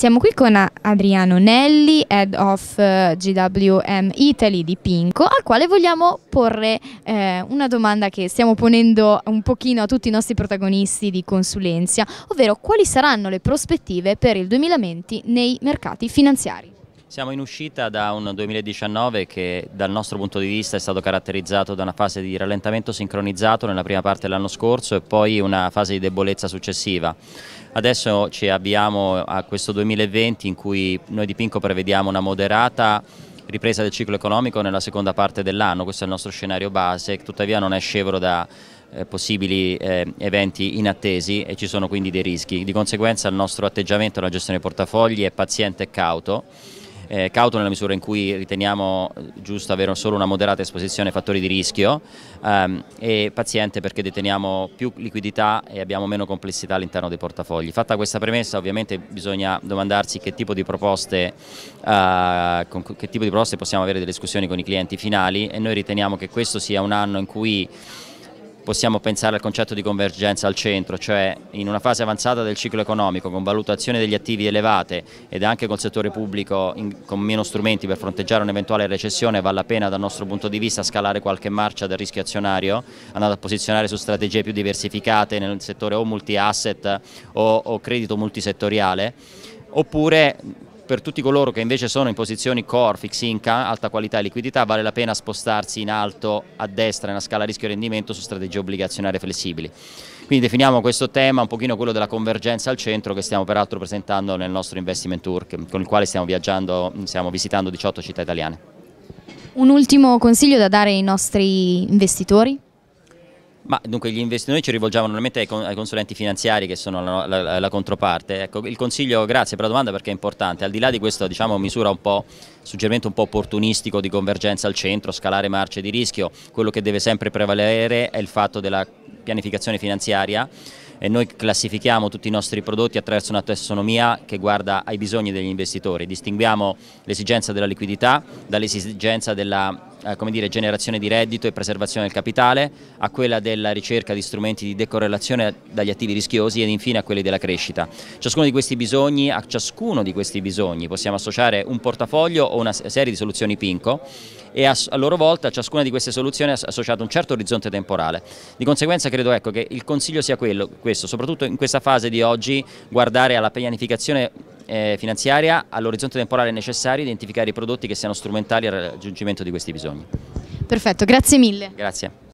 Siamo qui con Adriano Nelli, head of eh, GWM Italy di Pinco, al quale vogliamo porre eh, una domanda che stiamo ponendo un pochino a tutti i nostri protagonisti di consulenza, ovvero quali saranno le prospettive per il 2020 nei mercati finanziari? Siamo in uscita da un 2019 che dal nostro punto di vista è stato caratterizzato da una fase di rallentamento sincronizzato nella prima parte dell'anno scorso e poi una fase di debolezza successiva. Adesso ci avviamo a questo 2020 in cui noi di Pinco prevediamo una moderata ripresa del ciclo economico nella seconda parte dell'anno, questo è il nostro scenario base, tuttavia non è scevro da eh, possibili eh, eventi inattesi e ci sono quindi dei rischi. Di conseguenza il nostro atteggiamento alla gestione dei portafogli è paziente e cauto eh, cauto nella misura in cui riteniamo eh, giusto avere solo una moderata esposizione ai fattori di rischio ehm, e paziente perché deteniamo più liquidità e abbiamo meno complessità all'interno dei portafogli. Fatta questa premessa ovviamente bisogna domandarsi che tipo di proposte, eh, con, che tipo di proposte possiamo avere delle discussioni con i clienti finali e noi riteniamo che questo sia un anno in cui possiamo pensare al concetto di convergenza al centro, cioè in una fase avanzata del ciclo economico con valutazione degli attivi elevate ed anche col settore pubblico in, con meno strumenti per fronteggiare un'eventuale recessione vale la pena dal nostro punto di vista scalare qualche marcia del rischio azionario, andando a posizionare su strategie più diversificate nel settore o multi-asset o, o credito multisettoriale oppure per tutti coloro che invece sono in posizioni core, fix income, alta qualità e liquidità, vale la pena spostarsi in alto a destra nella scala rischio-rendimento su strategie obbligazionarie flessibili. Quindi definiamo questo tema un pochino quello della convergenza al centro che stiamo peraltro presentando nel nostro investment tour con il quale stiamo viaggiando, stiamo visitando 18 città italiane. Un ultimo consiglio da dare ai nostri investitori? Ma dunque gli investimenti, noi ci rivolgiamo normalmente ai, ai consulenti finanziari che sono la, la, la controparte, ecco, il consiglio, grazie per la domanda perché è importante, al di là di questa diciamo, misura un po' suggerimento un po' opportunistico di convergenza al centro, scalare marce di rischio, quello che deve sempre prevalere è il fatto della pianificazione finanziaria e noi classifichiamo tutti i nostri prodotti attraverso una tassonomia che guarda ai bisogni degli investitori, distinguiamo l'esigenza della liquidità dall'esigenza della eh, come dire, generazione di reddito e preservazione del capitale, a quella della ricerca di strumenti di decorrelazione dagli attivi rischiosi ed infine a quelli della crescita. Ciascuno di questi bisogni, a ciascuno di questi bisogni possiamo associare un portafoglio o una serie di soluzioni PINCO e a, a loro volta a ciascuna di queste soluzioni è associato un certo orizzonte temporale. Di conseguenza credo ecco, che il consiglio sia quello, questo, soprattutto in questa fase di oggi guardare alla pianificazione eh, finanziaria all'orizzonte l'orizzonte temporale necessario identificare i prodotti che siano strumentali al raggiungimento di questi bisogni. Perfetto, grazie mille. Grazie.